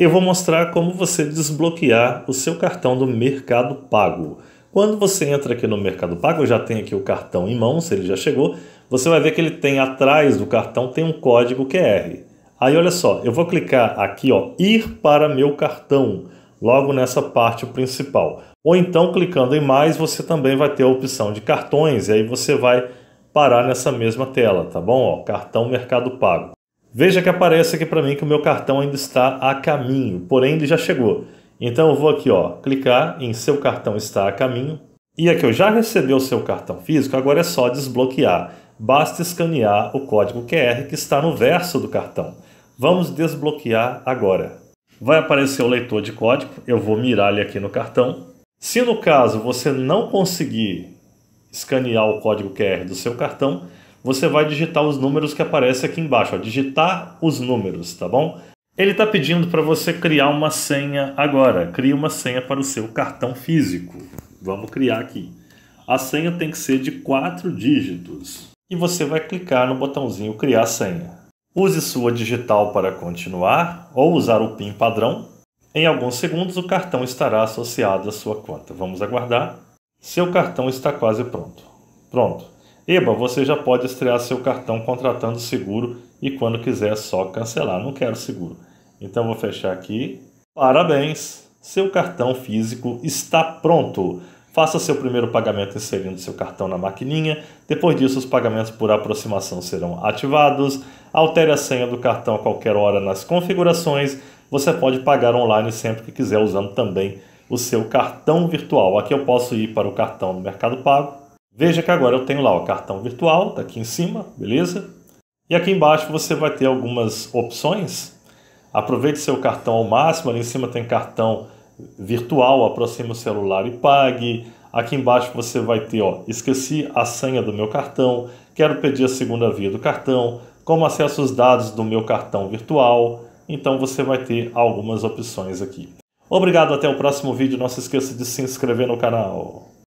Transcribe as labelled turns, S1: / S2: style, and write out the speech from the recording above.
S1: Eu vou mostrar como você desbloquear o seu cartão do Mercado Pago. Quando você entra aqui no Mercado Pago, eu já tenho aqui o cartão em mãos, ele já chegou, você vai ver que ele tem atrás do cartão tem um código QR. Aí olha só, eu vou clicar aqui, ó, ir para meu cartão, logo nessa parte principal. Ou então clicando em mais, você também vai ter a opção de cartões e aí você vai parar nessa mesma tela, tá bom? Ó, cartão Mercado Pago. Veja que aparece aqui para mim que o meu cartão ainda está a caminho, porém ele já chegou. Então eu vou aqui, ó, clicar em seu cartão está a caminho. E aqui eu já recebi o seu cartão físico, agora é só desbloquear. Basta escanear o código QR que está no verso do cartão. Vamos desbloquear agora. Vai aparecer o leitor de código, eu vou mirar ele aqui no cartão. Se no caso você não conseguir escanear o código QR do seu cartão, você vai digitar os números que aparecem aqui embaixo. Ó, digitar os números, tá bom? Ele está pedindo para você criar uma senha agora. Crie uma senha para o seu cartão físico. Vamos criar aqui. A senha tem que ser de quatro dígitos. E você vai clicar no botãozinho Criar Senha. Use sua digital para continuar ou usar o PIN padrão. Em alguns segundos, o cartão estará associado à sua conta. Vamos aguardar. Seu cartão está quase pronto. Pronto. Eba, você já pode estrear seu cartão contratando seguro e quando quiser só cancelar. Não quero seguro. Então vou fechar aqui. Parabéns! Seu cartão físico está pronto. Faça seu primeiro pagamento inserindo seu cartão na maquininha. Depois disso, os pagamentos por aproximação serão ativados. Altere a senha do cartão a qualquer hora nas configurações. Você pode pagar online sempre que quiser usando também o seu cartão virtual. Aqui eu posso ir para o cartão do Mercado Pago Veja que agora eu tenho lá o cartão virtual, está aqui em cima, beleza? E aqui embaixo você vai ter algumas opções. Aproveite seu cartão ao máximo, ali em cima tem cartão virtual, aproxime o celular e pague. Aqui embaixo você vai ter, ó, esqueci a senha do meu cartão, quero pedir a segunda via do cartão, como acesso os dados do meu cartão virtual. Então você vai ter algumas opções aqui. Obrigado, até o próximo vídeo. Não se esqueça de se inscrever no canal.